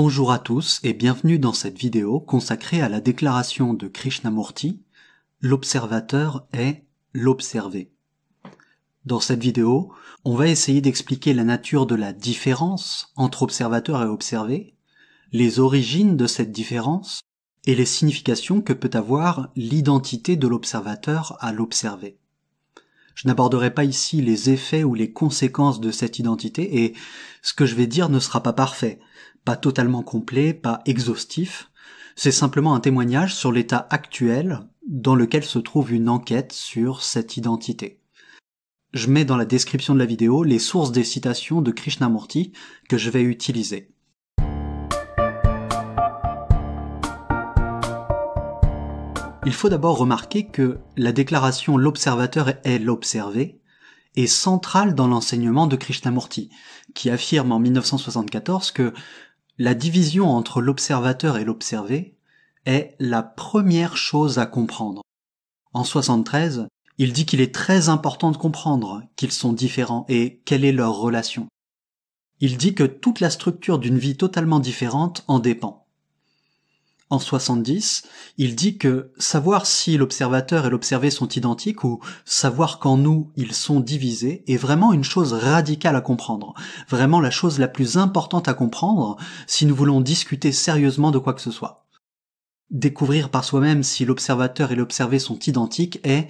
Bonjour à tous et bienvenue dans cette vidéo consacrée à la déclaration de Krishnamurti L'observateur est l'observé. Dans cette vidéo, on va essayer d'expliquer la nature de la différence entre observateur et observé, les origines de cette différence et les significations que peut avoir l'identité de l'observateur à l'observé. Je n'aborderai pas ici les effets ou les conséquences de cette identité et ce que je vais dire ne sera pas parfait pas totalement complet, pas exhaustif. C'est simplement un témoignage sur l'état actuel dans lequel se trouve une enquête sur cette identité. Je mets dans la description de la vidéo les sources des citations de Krishnamurti que je vais utiliser. Il faut d'abord remarquer que la déclaration L'observateur est l'observé est centrale dans l'enseignement de Krishnamurti, qui affirme en 1974 que la division entre l'observateur et l'observé est la première chose à comprendre. En 73, il dit qu'il est très important de comprendre qu'ils sont différents et quelle est leur relation. Il dit que toute la structure d'une vie totalement différente en dépend en 70, il dit que savoir si l'observateur et l'observé sont identiques ou savoir qu'en nous ils sont divisés est vraiment une chose radicale à comprendre, vraiment la chose la plus importante à comprendre si nous voulons discuter sérieusement de quoi que ce soit. Découvrir par soi-même si l'observateur et l'observé sont identiques est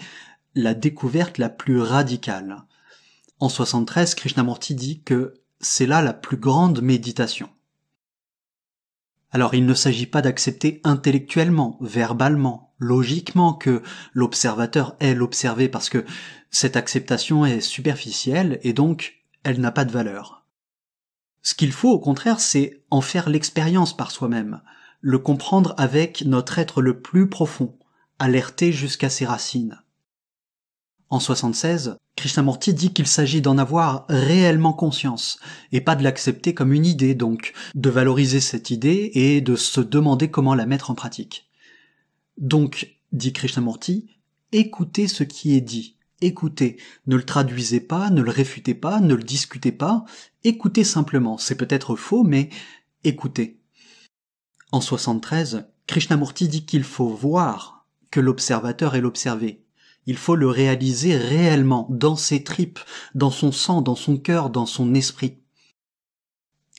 la découverte la plus radicale. En 73, Krishnamurti dit que c'est là la plus grande méditation. Alors il ne s'agit pas d'accepter intellectuellement, verbalement, logiquement que l'observateur est l'observé parce que cette acceptation est superficielle et donc elle n'a pas de valeur. Ce qu'il faut au contraire, c'est en faire l'expérience par soi-même, le comprendre avec notre être le plus profond, alerté jusqu'à ses racines. En 76, Krishnamurti dit qu'il s'agit d'en avoir réellement conscience et pas de l'accepter comme une idée donc, de valoriser cette idée et de se demander comment la mettre en pratique. Donc, dit Krishnamurti, écoutez ce qui est dit. Écoutez, ne le traduisez pas, ne le réfutez pas, ne le discutez pas, écoutez simplement. C'est peut-être faux, mais écoutez. En 73, Krishnamurti dit qu'il faut voir que l'observateur est l'observé, il faut le réaliser réellement, dans ses tripes, dans son sang, dans son cœur, dans son esprit.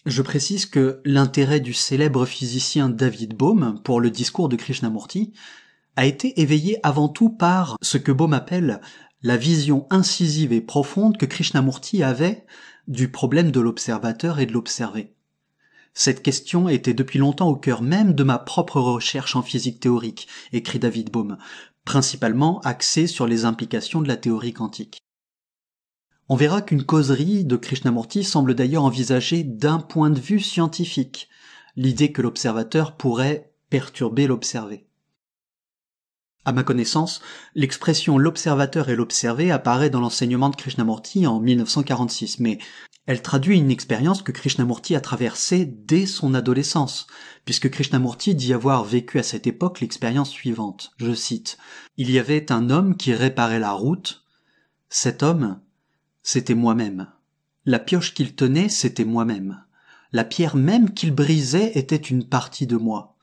Je précise que l'intérêt du célèbre physicien David Bohm pour le discours de Krishnamurti a été éveillé avant tout par ce que Bohm appelle la vision incisive et profonde que Krishnamurti avait du problème de l'observateur et de l'observer. Cette question était depuis longtemps au cœur même de ma propre recherche en physique théorique, écrit David Bohm principalement axée sur les implications de la théorie quantique. On verra qu'une causerie de Krishnamurti semble d'ailleurs envisager d'un point de vue scientifique, l'idée que l'observateur pourrait perturber l'observé. À ma connaissance, l'expression l'observateur et l'observé apparaît dans l'enseignement de Krishnamurti en 1946, mais elle traduit une expérience que Krishnamurti a traversée dès son adolescence, puisque Krishnamurti dit avoir vécu à cette époque l'expérience suivante. Je cite. Il y avait un homme qui réparait la route. Cet homme, c'était moi-même. La pioche qu'il tenait, c'était moi-même. La pierre même qu'il brisait était une partie de moi.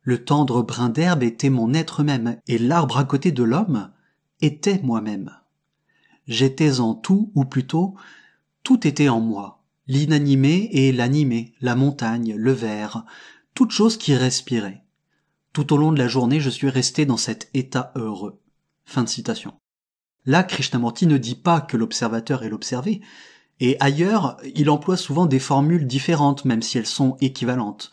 Le tendre brin d'herbe était mon être même, et l'arbre à côté de l'homme était moi-même. J'étais en tout, ou plutôt, tout était en moi. L'inanimé et l'animé, la montagne, le verre, toute chose qui respirait. Tout au long de la journée, je suis resté dans cet état heureux. Fin de citation. Là, Krishnamurti ne dit pas que l'observateur est l'observé, et ailleurs, il emploie souvent des formules différentes, même si elles sont équivalentes.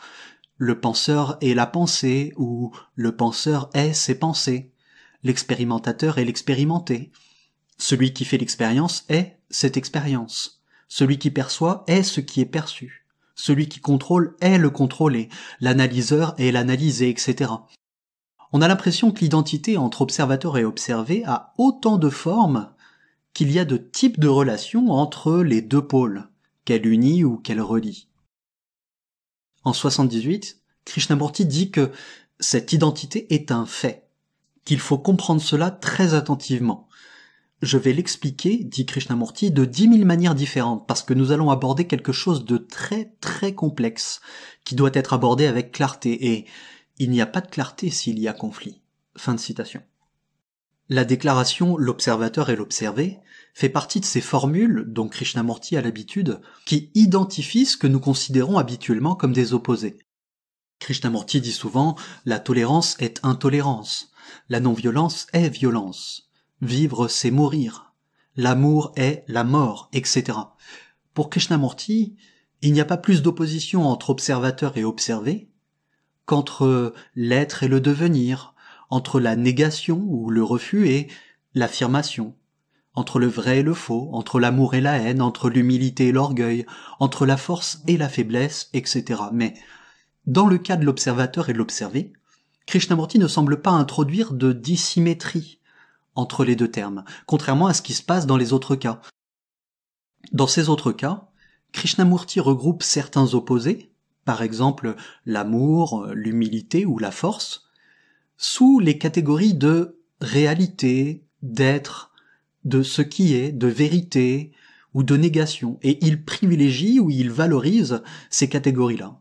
Le penseur est la pensée, ou le penseur est ses pensées. L'expérimentateur est l'expérimenté. Celui qui fait l'expérience est cette expérience. Celui qui perçoit est ce qui est perçu. Celui qui contrôle est le contrôlé. L'analyseur est l'analysé, etc. On a l'impression que l'identité entre observateur et observé a autant de formes qu'il y a de types de relations entre les deux pôles, qu'elle unit ou qu'elle relie. En 78, Krishnamurti dit que cette identité est un fait, qu'il faut comprendre cela très attentivement, je vais l'expliquer, dit Krishnamurti, de dix mille manières différentes, parce que nous allons aborder quelque chose de très très complexe, qui doit être abordé avec clarté, et il n'y a pas de clarté s'il y a conflit. Fin de citation. La déclaration l'observateur et l'observé fait partie de ces formules, dont Krishnamurti a l'habitude, qui identifient ce que nous considérons habituellement comme des opposés. Krishnamurti dit souvent la tolérance est intolérance, la non-violence est violence. Vivre, c'est mourir. L'amour est la mort, etc. Pour Krishnamurti, il n'y a pas plus d'opposition entre observateur et observé qu'entre l'être et le devenir, entre la négation ou le refus et l'affirmation, entre le vrai et le faux, entre l'amour et la haine, entre l'humilité et l'orgueil, entre la force et la faiblesse, etc. Mais, dans le cas de l'observateur et de l'observé, Krishnamurti ne semble pas introduire de dissymétrie entre les deux termes, contrairement à ce qui se passe dans les autres cas. Dans ces autres cas, Krishnamurti regroupe certains opposés, par exemple l'amour, l'humilité ou la force, sous les catégories de réalité, d'être, de ce qui est, de vérité ou de négation, et il privilégie ou il valorise ces catégories-là.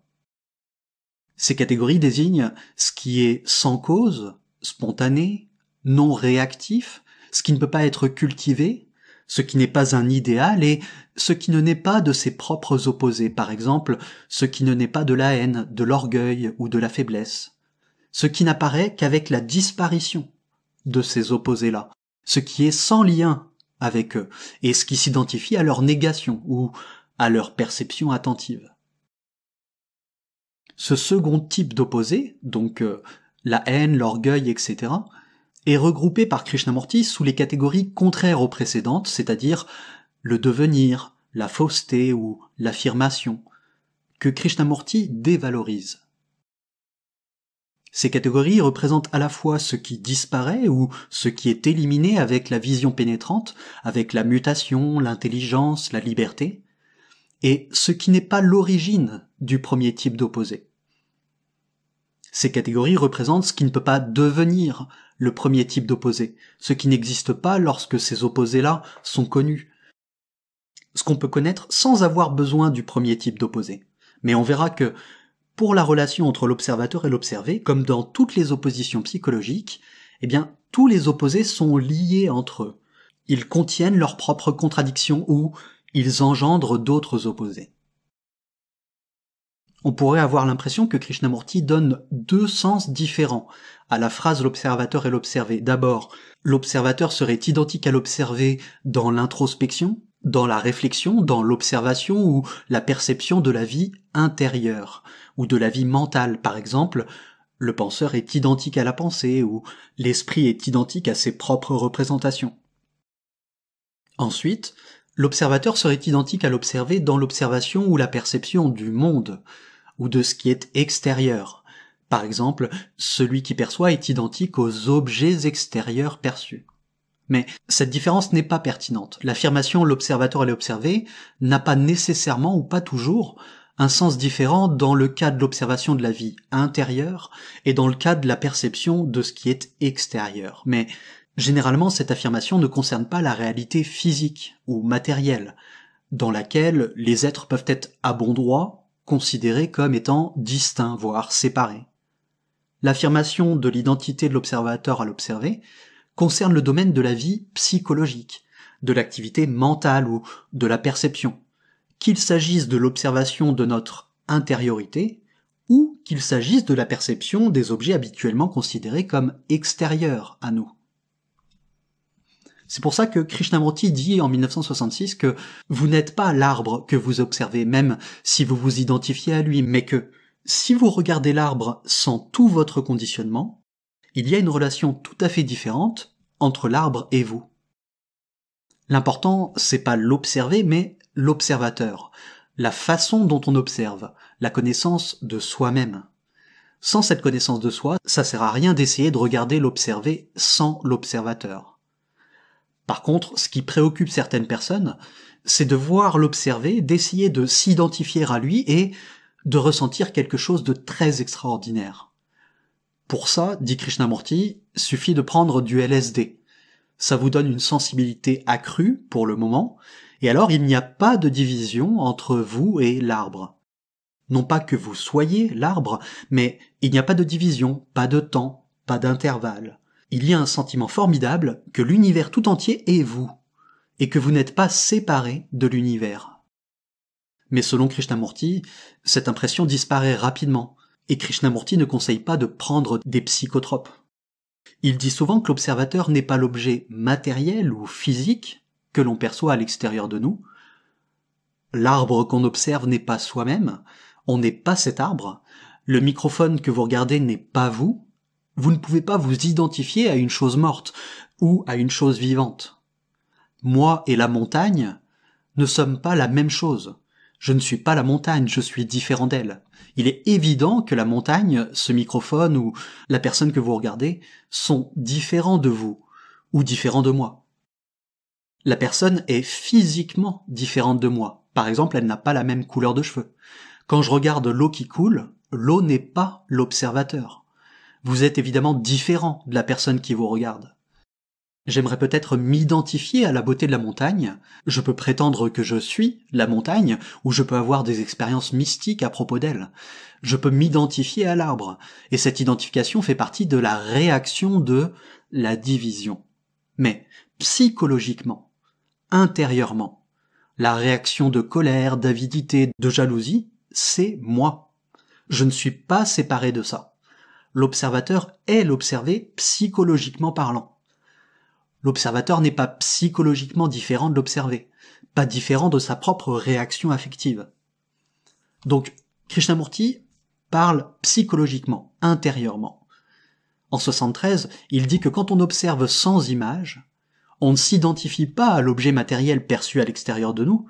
Ces catégories désignent ce qui est sans cause, spontané, non réactif, ce qui ne peut pas être cultivé, ce qui n'est pas un idéal et ce qui ne n'est pas de ses propres opposés, par exemple ce qui ne n'est pas de la haine, de l'orgueil ou de la faiblesse, ce qui n'apparaît qu'avec la disparition de ces opposés-là, ce qui est sans lien avec eux et ce qui s'identifie à leur négation ou à leur perception attentive. Ce second type d'opposé, donc euh, la haine, l'orgueil, etc., est regroupé par Krishnamurti sous les catégories contraires aux précédentes, c'est-à-dire le devenir, la fausseté ou l'affirmation, que Krishnamurti dévalorise. Ces catégories représentent à la fois ce qui disparaît ou ce qui est éliminé avec la vision pénétrante, avec la mutation, l'intelligence, la liberté, et ce qui n'est pas l'origine du premier type d'opposé. Ces catégories représentent ce qui ne peut pas devenir le premier type d'opposé, ce qui n'existe pas lorsque ces opposés-là sont connus, ce qu'on peut connaître sans avoir besoin du premier type d'opposé. Mais on verra que pour la relation entre l'observateur et l'observé, comme dans toutes les oppositions psychologiques, eh bien, tous les opposés sont liés entre eux. Ils contiennent leurs propres contradictions ou ils engendrent d'autres opposés on pourrait avoir l'impression que Krishnamurti donne deux sens différents à la phrase l'observateur et l'observé. D'abord, l'observateur serait identique à l'observé dans l'introspection, dans la réflexion, dans l'observation ou la perception de la vie intérieure, ou de la vie mentale par exemple, le penseur est identique à la pensée ou l'esprit est identique à ses propres représentations. Ensuite, l'observateur serait identique à l'observé dans l'observation ou la perception du monde, ou de ce qui est extérieur. Par exemple, celui qui perçoit est identique aux objets extérieurs perçus. Mais cette différence n'est pas pertinente. L'affirmation l'observateur est l'observé n'a pas nécessairement ou pas toujours un sens différent dans le cas de l'observation de la vie intérieure et dans le cas de la perception de ce qui est extérieur. Mais généralement, cette affirmation ne concerne pas la réalité physique ou matérielle, dans laquelle les êtres peuvent être à bon droit considérés comme étant distincts, voire séparés. L'affirmation de l'identité de l'observateur à l'observé concerne le domaine de la vie psychologique, de l'activité mentale ou de la perception, qu'il s'agisse de l'observation de notre intériorité ou qu'il s'agisse de la perception des objets habituellement considérés comme extérieurs à nous. C'est pour ça que Krishnamurti dit en 1966 que vous n'êtes pas l'arbre que vous observez, même si vous vous identifiez à lui, mais que si vous regardez l'arbre sans tout votre conditionnement, il y a une relation tout à fait différente entre l'arbre et vous. L'important, c'est pas l'observer, mais l'observateur, la façon dont on observe, la connaissance de soi-même. Sans cette connaissance de soi, ça sert à rien d'essayer de regarder l'observer sans l'observateur. Par contre, ce qui préoccupe certaines personnes, c'est de voir l'observer, d'essayer de s'identifier à lui et de ressentir quelque chose de très extraordinaire. Pour ça, dit Krishnamurti, suffit de prendre du LSD. Ça vous donne une sensibilité accrue pour le moment, et alors il n'y a pas de division entre vous et l'arbre. Non pas que vous soyez l'arbre, mais il n'y a pas de division, pas de temps, pas d'intervalle il y a un sentiment formidable que l'univers tout entier est vous, et que vous n'êtes pas séparé de l'univers. Mais selon Krishnamurti, cette impression disparaît rapidement, et Krishnamurti ne conseille pas de prendre des psychotropes. Il dit souvent que l'observateur n'est pas l'objet matériel ou physique que l'on perçoit à l'extérieur de nous. L'arbre qu'on observe n'est pas soi-même, on n'est pas cet arbre, le microphone que vous regardez n'est pas vous, vous ne pouvez pas vous identifier à une chose morte ou à une chose vivante. Moi et la montagne ne sommes pas la même chose. Je ne suis pas la montagne, je suis différent d'elle. Il est évident que la montagne, ce microphone ou la personne que vous regardez sont différents de vous ou différents de moi. La personne est physiquement différente de moi. Par exemple, elle n'a pas la même couleur de cheveux. Quand je regarde l'eau qui coule, l'eau n'est pas l'observateur. Vous êtes évidemment différent de la personne qui vous regarde. J'aimerais peut-être m'identifier à la beauté de la montagne, je peux prétendre que je suis la montagne, ou je peux avoir des expériences mystiques à propos d'elle. Je peux m'identifier à l'arbre, et cette identification fait partie de la réaction de la division. Mais psychologiquement, intérieurement, la réaction de colère, d'avidité, de jalousie, c'est moi. Je ne suis pas séparé de ça l'observateur est l'observé psychologiquement parlant. L'observateur n'est pas psychologiquement différent de l'observé, pas différent de sa propre réaction affective. Donc, Krishnamurti parle psychologiquement, intérieurement. En 73, il dit que quand on observe sans image, on ne s'identifie pas à l'objet matériel perçu à l'extérieur de nous.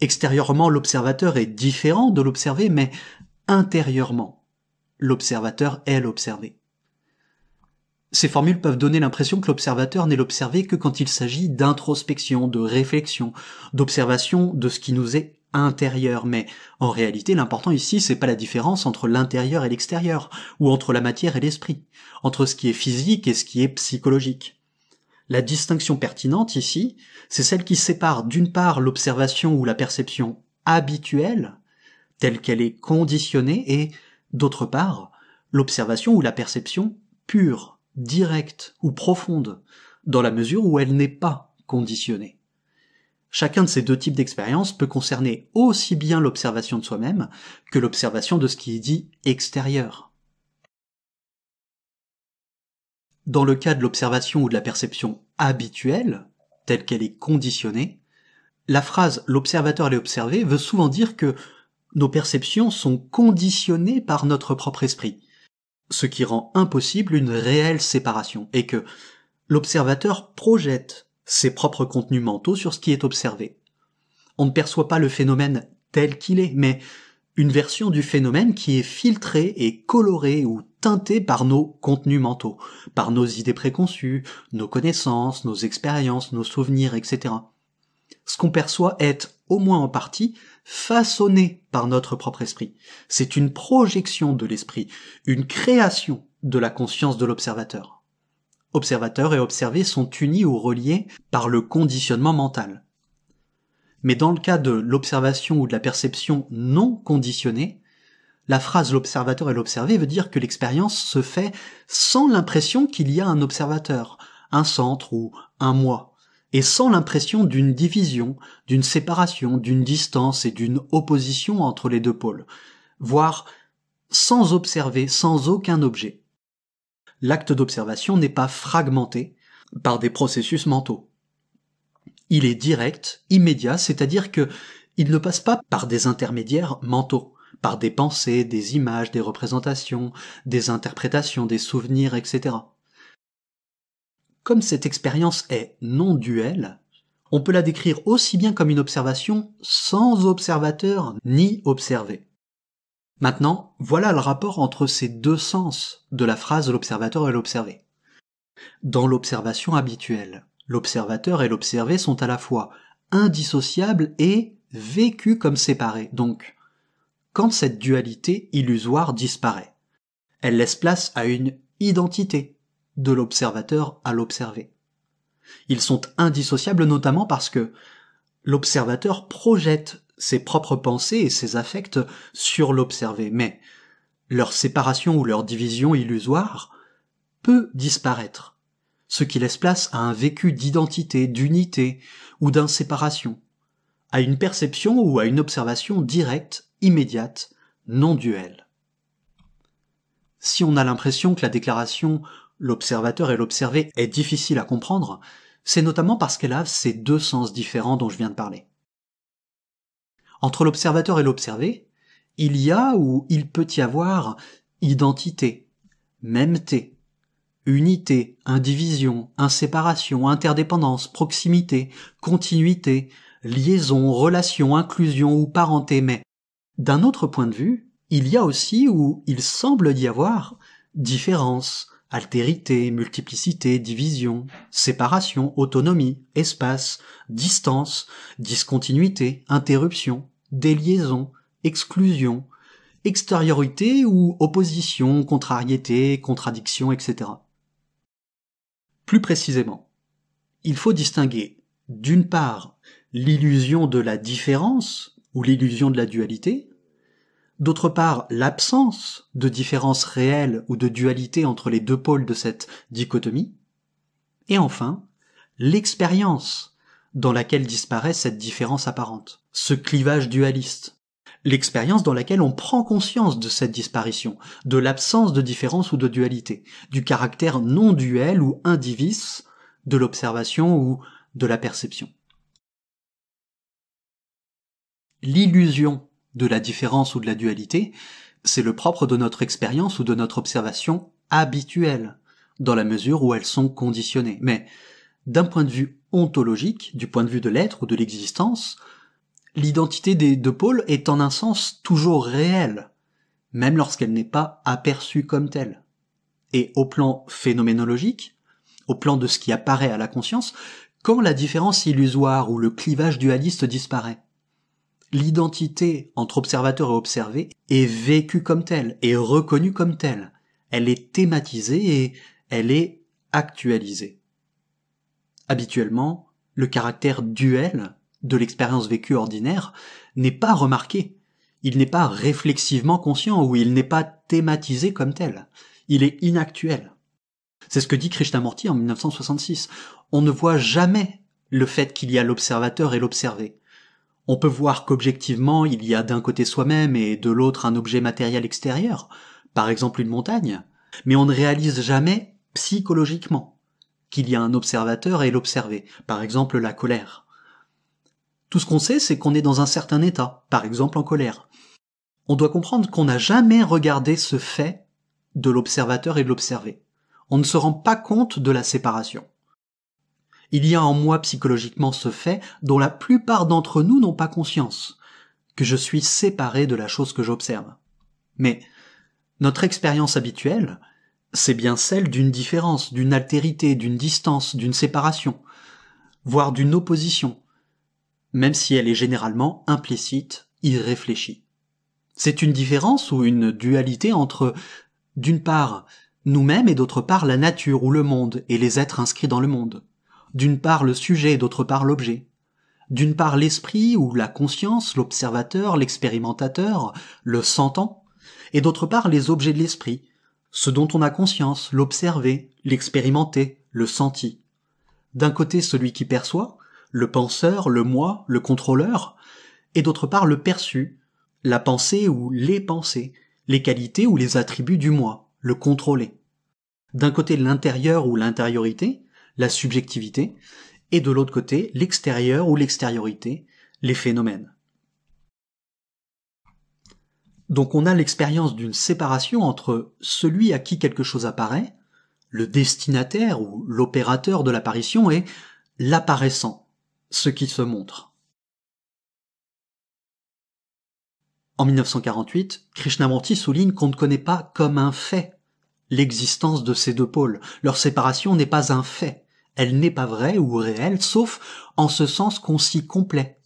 Extérieurement, l'observateur est différent de l'observé, mais intérieurement, l'observateur est l'observé. Ces formules peuvent donner l'impression que l'observateur n'est l'observé que quand il s'agit d'introspection, de réflexion, d'observation de ce qui nous est intérieur, mais en réalité l'important ici c'est pas la différence entre l'intérieur et l'extérieur, ou entre la matière et l'esprit, entre ce qui est physique et ce qui est psychologique. La distinction pertinente ici, c'est celle qui sépare d'une part l'observation ou la perception habituelle, telle qu'elle est conditionnée, et D'autre part, l'observation ou la perception pure, directe ou profonde, dans la mesure où elle n'est pas conditionnée. Chacun de ces deux types d'expériences peut concerner aussi bien l'observation de soi-même que l'observation de ce qui est dit extérieur. Dans le cas de l'observation ou de la perception habituelle, telle qu'elle est conditionnée, la phrase l'observateur est observé veut souvent dire que nos perceptions sont conditionnées par notre propre esprit, ce qui rend impossible une réelle séparation, et que l'observateur projette ses propres contenus mentaux sur ce qui est observé. On ne perçoit pas le phénomène tel qu'il est, mais une version du phénomène qui est filtrée et colorée ou teintée par nos contenus mentaux, par nos idées préconçues, nos connaissances, nos expériences, nos souvenirs, etc. Ce qu'on perçoit est au moins en partie, façonnée par notre propre esprit. C'est une projection de l'esprit, une création de la conscience de l'observateur. Observateur et observé sont unis ou reliés par le conditionnement mental. Mais dans le cas de l'observation ou de la perception non conditionnée, la phrase l'observateur et l'observé veut dire que l'expérience se fait sans l'impression qu'il y a un observateur, un centre ou un moi et sans l'impression d'une division, d'une séparation, d'une distance et d'une opposition entre les deux pôles, voire sans observer, sans aucun objet. L'acte d'observation n'est pas fragmenté par des processus mentaux. Il est direct, immédiat, c'est-à-dire qu'il il ne passe pas par des intermédiaires mentaux, par des pensées, des images, des représentations, des interprétations, des souvenirs, etc. Comme cette expérience est non duelle, on peut la décrire aussi bien comme une observation sans observateur ni observé. Maintenant, voilà le rapport entre ces deux sens de la phrase l'observateur et l'observé. Dans l'observation habituelle, l'observateur et l'observé sont à la fois indissociables et vécus comme séparés. Donc, quand cette dualité illusoire disparaît, elle laisse place à une identité, de l'observateur à l'observé. Ils sont indissociables notamment parce que l'observateur projette ses propres pensées et ses affects sur l'observé, mais leur séparation ou leur division illusoire peut disparaître, ce qui laisse place à un vécu d'identité, d'unité ou d'inséparation, à une perception ou à une observation directe, immédiate, non duelle. Si on a l'impression que la déclaration l'observateur et l'observé est difficile à comprendre, c'est notamment parce qu'elle a ces deux sens différents dont je viens de parler. Entre l'observateur et l'observé, il y a ou il peut y avoir identité, mêmeté, unité, indivision, inséparation, interdépendance, proximité, continuité, liaison, relation, inclusion ou parenté, mais d'un autre point de vue, il y a aussi ou il semble y avoir différence, Altérité, multiplicité, division, séparation, autonomie, espace, distance, discontinuité, interruption, déliaison, exclusion, extériorité ou opposition, contrariété, contradiction, etc. Plus précisément, il faut distinguer, d'une part, l'illusion de la différence ou l'illusion de la dualité, D'autre part, l'absence de différence réelle ou de dualité entre les deux pôles de cette dichotomie. Et enfin, l'expérience dans laquelle disparaît cette différence apparente, ce clivage dualiste. L'expérience dans laquelle on prend conscience de cette disparition, de l'absence de différence ou de dualité, du caractère non duel ou indivis de l'observation ou de la perception. L'illusion de la différence ou de la dualité, c'est le propre de notre expérience ou de notre observation habituelle, dans la mesure où elles sont conditionnées. Mais d'un point de vue ontologique, du point de vue de l'être ou de l'existence, l'identité des deux pôles est en un sens toujours réelle, même lorsqu'elle n'est pas aperçue comme telle. Et au plan phénoménologique, au plan de ce qui apparaît à la conscience, quand la différence illusoire ou le clivage dualiste disparaît, l'identité entre observateur et observé est vécue comme telle, est reconnue comme telle. Elle est thématisée et elle est actualisée. Habituellement, le caractère duel de l'expérience vécue ordinaire n'est pas remarqué. Il n'est pas réflexivement conscient ou il n'est pas thématisé comme tel. Il est inactuel. C'est ce que dit Krishnamurti en 1966. On ne voit jamais le fait qu'il y a l'observateur et l'observé on peut voir qu'objectivement il y a d'un côté soi-même et de l'autre un objet matériel extérieur, par exemple une montagne, mais on ne réalise jamais psychologiquement qu'il y a un observateur et l'observé, par exemple la colère. Tout ce qu'on sait, c'est qu'on est dans un certain état, par exemple en colère. On doit comprendre qu'on n'a jamais regardé ce fait de l'observateur et de l'observé. On ne se rend pas compte de la séparation. Il y a en moi psychologiquement ce fait dont la plupart d'entre nous n'ont pas conscience, que je suis séparé de la chose que j'observe. Mais notre expérience habituelle, c'est bien celle d'une différence, d'une altérité, d'une distance, d'une séparation, voire d'une opposition, même si elle est généralement implicite, irréfléchie. C'est une différence ou une dualité entre, d'une part, nous-mêmes et d'autre part la nature ou le monde et les êtres inscrits dans le monde d'une part le sujet, d'autre part l'objet, d'une part l'esprit ou la conscience, l'observateur, l'expérimentateur, le sentant, et d'autre part les objets de l'esprit, ce dont on a conscience, l'observer, l'expérimenter, le senti. D'un côté celui qui perçoit, le penseur, le moi, le contrôleur, et d'autre part le perçu, la pensée ou les pensées, les qualités ou les attributs du moi, le contrôler. D'un côté l'intérieur ou l'intériorité, la subjectivité, et de l'autre côté, l'extérieur ou l'extériorité, les phénomènes. Donc on a l'expérience d'une séparation entre celui à qui quelque chose apparaît, le destinataire ou l'opérateur de l'apparition, et l'apparaissant, ce qui se montre. En 1948, Krishnamurti souligne qu'on ne connaît pas comme un fait l'existence de ces deux pôles. Leur séparation n'est pas un fait. Elle n'est pas vraie ou réelle, sauf en ce sens qu'on s'y complaît.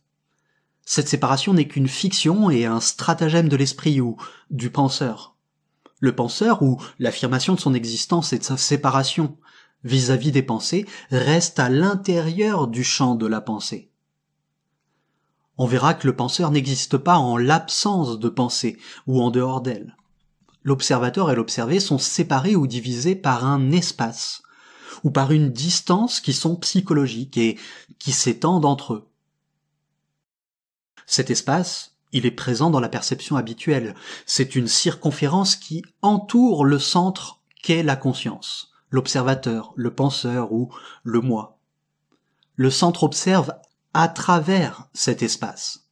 Cette séparation n'est qu'une fiction et un stratagème de l'esprit ou du penseur. Le penseur, ou l'affirmation de son existence et de sa séparation vis-à-vis -vis des pensées, reste à l'intérieur du champ de la pensée. On verra que le penseur n'existe pas en l'absence de pensée ou en dehors d'elle l'observateur et l'observé sont séparés ou divisés par un espace ou par une distance qui sont psychologiques et qui s'étendent entre eux. Cet espace, il est présent dans la perception habituelle. C'est une circonférence qui entoure le centre qu'est la conscience, l'observateur, le penseur ou le moi. Le centre observe à travers cet espace.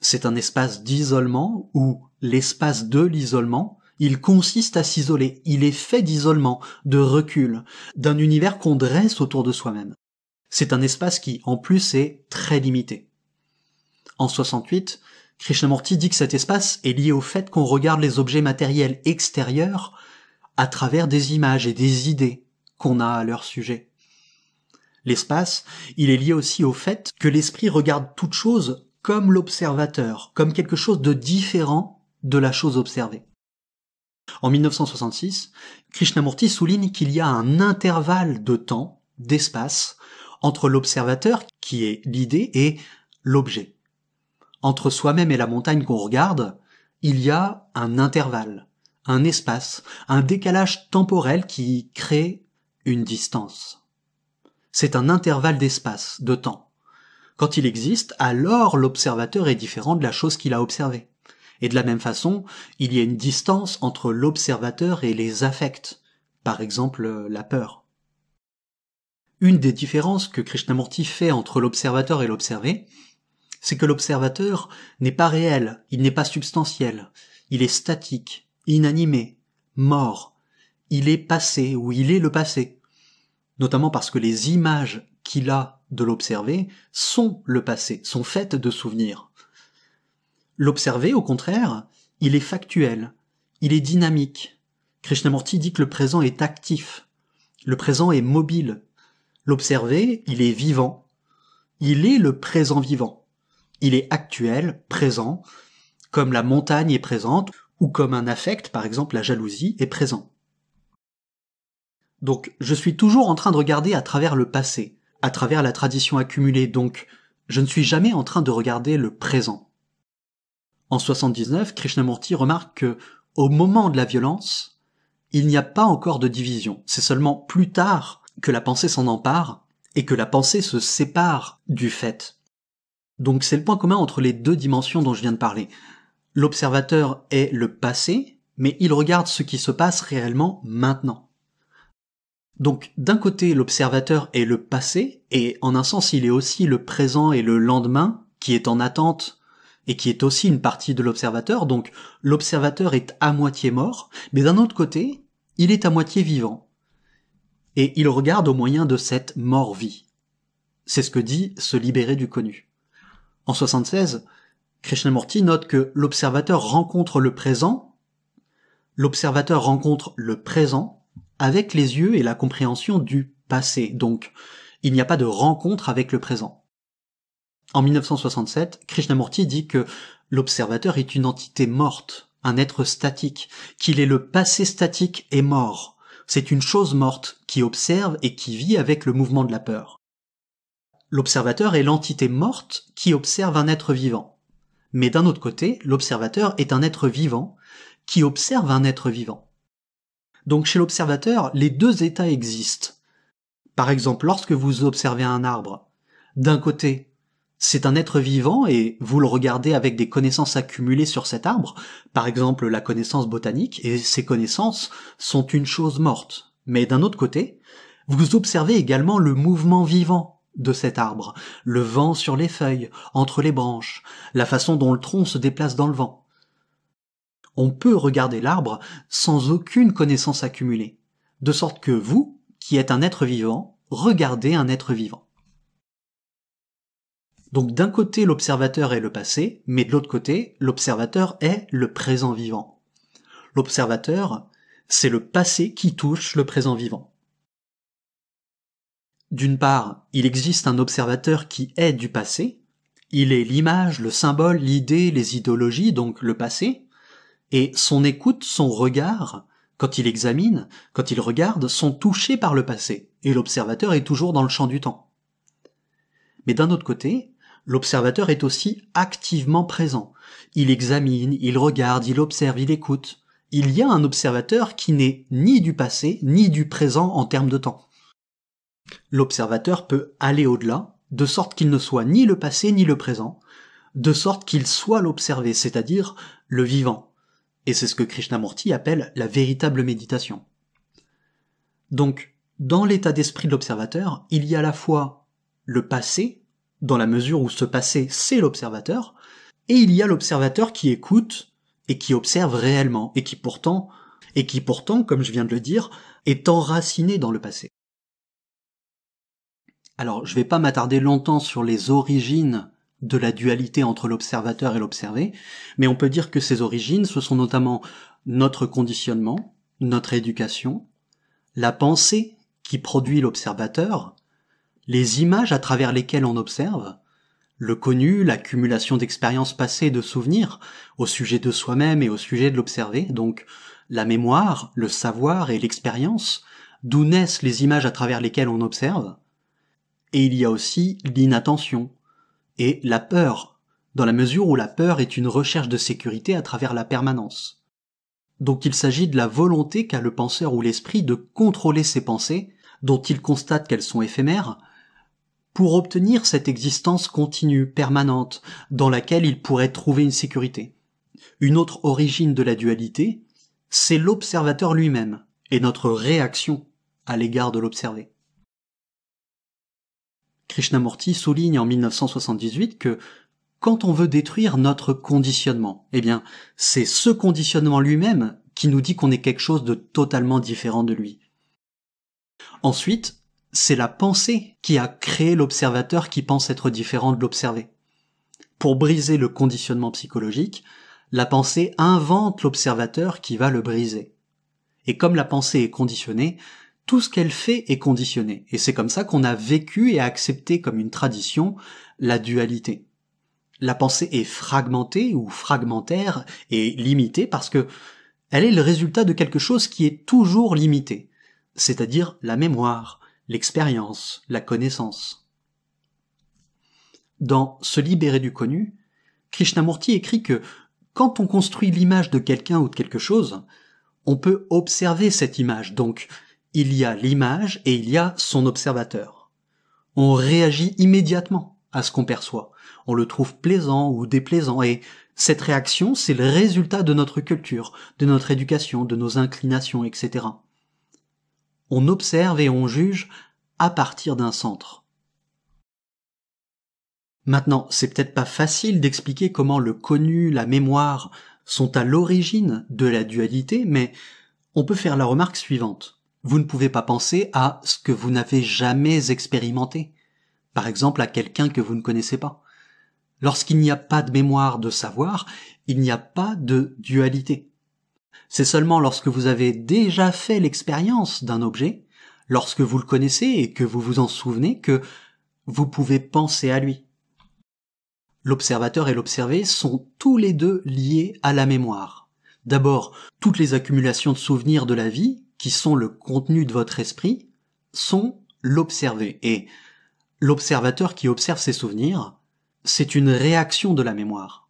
C'est un espace d'isolement ou l'espace de l'isolement il consiste à s'isoler, il est fait d'isolement, de recul, d'un univers qu'on dresse autour de soi-même. C'est un espace qui, en plus, est très limité. En 68, Krishnamurti dit que cet espace est lié au fait qu'on regarde les objets matériels extérieurs à travers des images et des idées qu'on a à leur sujet. L'espace, il est lié aussi au fait que l'esprit regarde toute chose comme l'observateur, comme quelque chose de différent de la chose observée. En 1966, Krishnamurti souligne qu'il y a un intervalle de temps, d'espace, entre l'observateur, qui est l'idée, et l'objet. Entre soi-même et la montagne qu'on regarde, il y a un intervalle, un espace, un décalage temporel qui crée une distance. C'est un intervalle d'espace, de temps. Quand il existe, alors l'observateur est différent de la chose qu'il a observée. Et de la même façon, il y a une distance entre l'observateur et les affects, par exemple euh, la peur. Une des différences que Krishnamurti fait entre l'observateur et l'observé, c'est que l'observateur n'est pas réel, il n'est pas substantiel, il est statique, inanimé, mort, il est passé ou il est le passé. Notamment parce que les images qu'il a de l'observé sont le passé, sont faites de souvenirs. L'observer, au contraire, il est factuel, il est dynamique. Krishnamurti dit que le présent est actif, le présent est mobile. L'observer, il est vivant, il est le présent vivant. Il est actuel, présent, comme la montagne est présente, ou comme un affect, par exemple la jalousie, est présent. Donc je suis toujours en train de regarder à travers le passé, à travers la tradition accumulée, donc je ne suis jamais en train de regarder le présent. En 79, Krishnamurti remarque que, au moment de la violence, il n'y a pas encore de division. C'est seulement plus tard que la pensée s'en empare et que la pensée se sépare du fait. Donc c'est le point commun entre les deux dimensions dont je viens de parler. L'observateur est le passé, mais il regarde ce qui se passe réellement maintenant. Donc d'un côté, l'observateur est le passé, et en un sens, il est aussi le présent et le lendemain, qui est en attente et qui est aussi une partie de l'observateur, donc l'observateur est à moitié mort, mais d'un autre côté, il est à moitié vivant. Et il regarde au moyen de cette mort-vie. C'est ce que dit se libérer du connu. En 76, Krishnamurti note que l'observateur rencontre le présent, l'observateur rencontre le présent avec les yeux et la compréhension du passé, donc il n'y a pas de rencontre avec le présent. En 1967, Krishnamurti dit que l'observateur est une entité morte, un être statique, qu'il est le passé statique et mort. C'est une chose morte qui observe et qui vit avec le mouvement de la peur. L'observateur est l'entité morte qui observe un être vivant. Mais d'un autre côté, l'observateur est un être vivant qui observe un être vivant. Donc chez l'observateur, les deux états existent. Par exemple, lorsque vous observez un arbre, d'un côté, c'est un être vivant et vous le regardez avec des connaissances accumulées sur cet arbre, par exemple la connaissance botanique, et ces connaissances sont une chose morte. Mais d'un autre côté, vous observez également le mouvement vivant de cet arbre, le vent sur les feuilles, entre les branches, la façon dont le tronc se déplace dans le vent. On peut regarder l'arbre sans aucune connaissance accumulée, de sorte que vous, qui êtes un être vivant, regardez un être vivant. Donc d'un côté, l'observateur est le passé, mais de l'autre côté, l'observateur est le présent vivant. L'observateur, c'est le passé qui touche le présent vivant. D'une part, il existe un observateur qui est du passé, il est l'image, le symbole, l'idée, les idéologies, donc le passé, et son écoute, son regard, quand il examine, quand il regarde, sont touchés par le passé, et l'observateur est toujours dans le champ du temps. Mais d'un autre côté, L'observateur est aussi activement présent. Il examine, il regarde, il observe, il écoute. Il y a un observateur qui n'est ni du passé, ni du présent en termes de temps. L'observateur peut aller au-delà, de sorte qu'il ne soit ni le passé, ni le présent, de sorte qu'il soit l'observé, c'est-à-dire le vivant. Et c'est ce que Krishnamurti appelle la véritable méditation. Donc, dans l'état d'esprit de l'observateur, il y a à la fois le passé, dans la mesure où ce passé, c'est l'observateur, et il y a l'observateur qui écoute et qui observe réellement, et qui pourtant, et qui pourtant, comme je viens de le dire, est enraciné dans le passé. Alors, je ne vais pas m'attarder longtemps sur les origines de la dualité entre l'observateur et l'observé, mais on peut dire que ces origines, ce sont notamment notre conditionnement, notre éducation, la pensée qui produit l'observateur, les images à travers lesquelles on observe, le connu, l'accumulation d'expériences passées et de souvenirs au sujet de soi-même et au sujet de l'observer, donc la mémoire, le savoir et l'expérience, d'où naissent les images à travers lesquelles on observe. Et il y a aussi l'inattention et la peur, dans la mesure où la peur est une recherche de sécurité à travers la permanence. Donc il s'agit de la volonté qu'a le penseur ou l'esprit de contrôler ses pensées, dont il constate qu'elles sont éphémères, pour obtenir cette existence continue, permanente, dans laquelle il pourrait trouver une sécurité. Une autre origine de la dualité, c'est l'observateur lui-même et notre réaction à l'égard de l'observé. Krishnamurti souligne en 1978 que quand on veut détruire notre conditionnement, eh bien, c'est ce conditionnement lui-même qui nous dit qu'on est quelque chose de totalement différent de lui. Ensuite, c'est la pensée qui a créé l'observateur qui pense être différent de l'observé. Pour briser le conditionnement psychologique, la pensée invente l'observateur qui va le briser. Et comme la pensée est conditionnée, tout ce qu'elle fait est conditionné. Et c'est comme ça qu'on a vécu et accepté comme une tradition la dualité. La pensée est fragmentée ou fragmentaire et limitée parce que elle est le résultat de quelque chose qui est toujours limité, c'est-à-dire la mémoire, l'expérience, la connaissance. Dans Se libérer du connu, Krishnamurti écrit que quand on construit l'image de quelqu'un ou de quelque chose, on peut observer cette image. Donc, il y a l'image et il y a son observateur. On réagit immédiatement à ce qu'on perçoit. On le trouve plaisant ou déplaisant et cette réaction, c'est le résultat de notre culture, de notre éducation, de nos inclinations, etc on observe et on juge à partir d'un centre. Maintenant, c'est peut-être pas facile d'expliquer comment le connu, la mémoire sont à l'origine de la dualité, mais on peut faire la remarque suivante. Vous ne pouvez pas penser à ce que vous n'avez jamais expérimenté. Par exemple, à quelqu'un que vous ne connaissez pas. Lorsqu'il n'y a pas de mémoire de savoir, il n'y a pas de dualité. C'est seulement lorsque vous avez déjà fait l'expérience d'un objet, lorsque vous le connaissez et que vous vous en souvenez, que vous pouvez penser à lui. L'observateur et l'observé sont tous les deux liés à la mémoire. D'abord, toutes les accumulations de souvenirs de la vie, qui sont le contenu de votre esprit, sont l'observé. Et l'observateur qui observe ses souvenirs, c'est une réaction de la mémoire.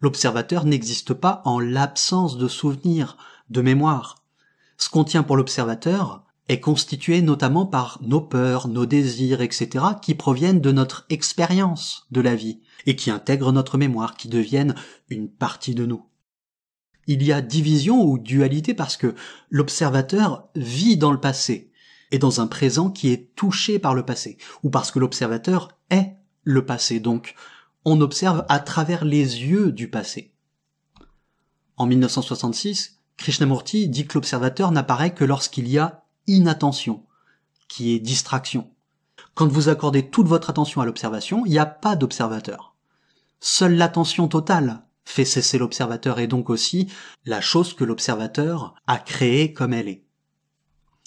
L'observateur n'existe pas en l'absence de souvenirs, de mémoire. Ce qu'on tient pour l'observateur est constitué notamment par nos peurs, nos désirs, etc., qui proviennent de notre expérience de la vie, et qui intègrent notre mémoire, qui deviennent une partie de nous. Il y a division ou dualité parce que l'observateur vit dans le passé, et dans un présent qui est touché par le passé, ou parce que l'observateur est le passé, donc on observe à travers les yeux du passé. En 1966, Krishnamurti dit que l'observateur n'apparaît que lorsqu'il y a inattention, qui est distraction. Quand vous accordez toute votre attention à l'observation, il n'y a pas d'observateur. Seule l'attention totale fait cesser l'observateur et donc aussi la chose que l'observateur a créée comme elle est.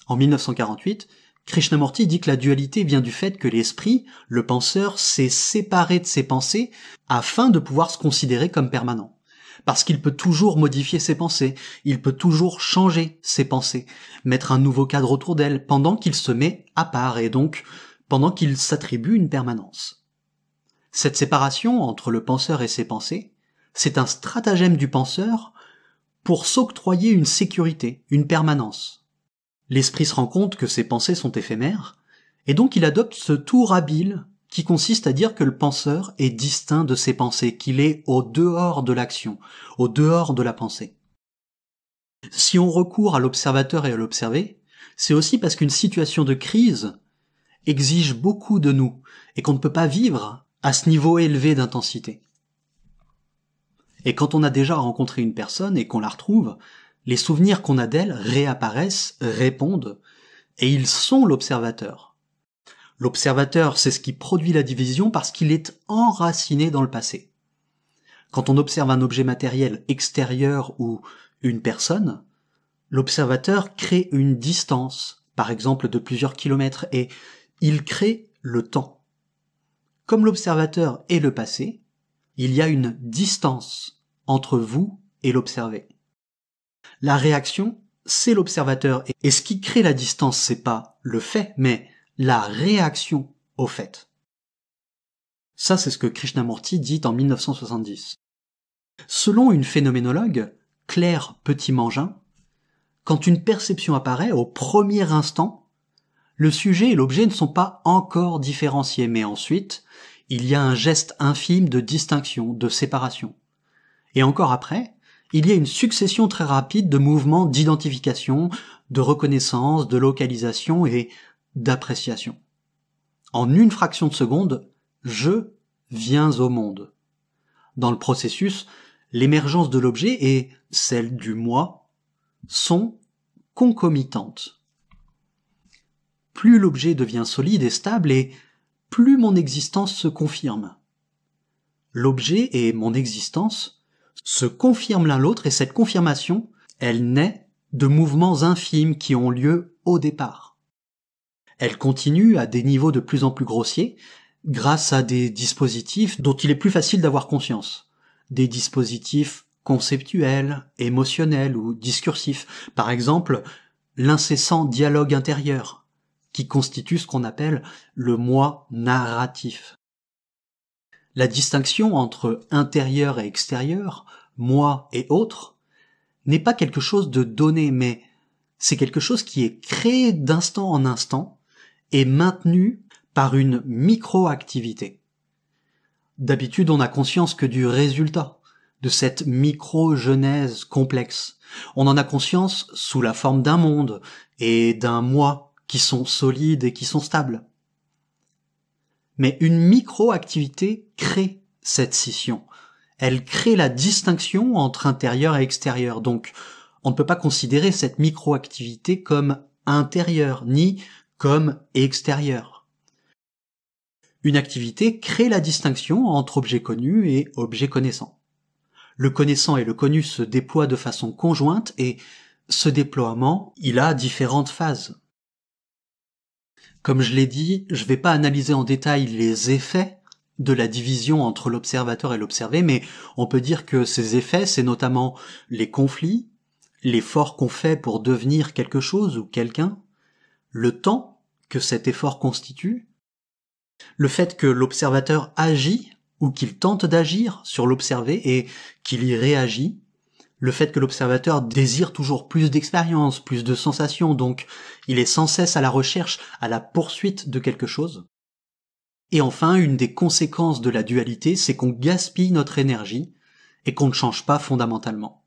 En 1948, Krishnamurti dit que la dualité vient du fait que l'esprit, le penseur, s'est séparé de ses pensées afin de pouvoir se considérer comme permanent. Parce qu'il peut toujours modifier ses pensées, il peut toujours changer ses pensées, mettre un nouveau cadre autour d'elles pendant qu'il se met à part et donc pendant qu'il s'attribue une permanence. Cette séparation entre le penseur et ses pensées, c'est un stratagème du penseur pour s'octroyer une sécurité, une permanence L'esprit se rend compte que ses pensées sont éphémères, et donc il adopte ce tour habile qui consiste à dire que le penseur est distinct de ses pensées, qu'il est au dehors de l'action, au dehors de la pensée. Si on recourt à l'observateur et à l'observer, c'est aussi parce qu'une situation de crise exige beaucoup de nous et qu'on ne peut pas vivre à ce niveau élevé d'intensité. Et quand on a déjà rencontré une personne et qu'on la retrouve, les souvenirs qu'on a d'elle réapparaissent, répondent, et ils sont l'observateur. L'observateur, c'est ce qui produit la division parce qu'il est enraciné dans le passé. Quand on observe un objet matériel extérieur ou une personne, l'observateur crée une distance, par exemple de plusieurs kilomètres, et il crée le temps. Comme l'observateur est le passé, il y a une distance entre vous et l'observé. La réaction, c'est l'observateur. Et ce qui crée la distance, c'est pas le fait, mais la réaction au fait. Ça, c'est ce que Krishnamurti dit en 1970. Selon une phénoménologue, Claire Petit-Mangin, quand une perception apparaît au premier instant, le sujet et l'objet ne sont pas encore différenciés, mais ensuite, il y a un geste infime de distinction, de séparation. Et encore après, il y a une succession très rapide de mouvements d'identification, de reconnaissance, de localisation et d'appréciation. En une fraction de seconde, je viens au monde. Dans le processus, l'émergence de l'objet et celle du moi sont concomitantes. Plus l'objet devient solide et stable et plus mon existence se confirme. L'objet et mon existence se confirment l'un l'autre et cette confirmation, elle naît de mouvements infimes qui ont lieu au départ. Elle continue à des niveaux de plus en plus grossiers grâce à des dispositifs dont il est plus facile d'avoir conscience. Des dispositifs conceptuels, émotionnels ou discursifs. Par exemple, l'incessant dialogue intérieur qui constitue ce qu'on appelle le moi narratif. La distinction entre intérieur et extérieur, moi et autre, n'est pas quelque chose de donné, mais c'est quelque chose qui est créé d'instant en instant et maintenu par une micro-activité. D'habitude, on a conscience que du résultat de cette micro-genèse complexe. On en a conscience sous la forme d'un monde et d'un moi qui sont solides et qui sont stables mais une microactivité crée cette scission. Elle crée la distinction entre intérieur et extérieur. Donc, on ne peut pas considérer cette microactivité comme intérieure, ni comme extérieure. Une activité crée la distinction entre objet connu et objet connaissant. Le connaissant et le connu se déploient de façon conjointe et ce déploiement, il a différentes phases. Comme je l'ai dit, je ne vais pas analyser en détail les effets de la division entre l'observateur et l'observé, mais on peut dire que ces effets, c'est notamment les conflits, l'effort qu'on fait pour devenir quelque chose ou quelqu'un, le temps que cet effort constitue, le fait que l'observateur agit ou qu'il tente d'agir sur l'observé et qu'il y réagit, le fait que l'observateur désire toujours plus d'expérience, plus de sensations, donc il est sans cesse à la recherche, à la poursuite de quelque chose. Et enfin, une des conséquences de la dualité, c'est qu'on gaspille notre énergie et qu'on ne change pas fondamentalement.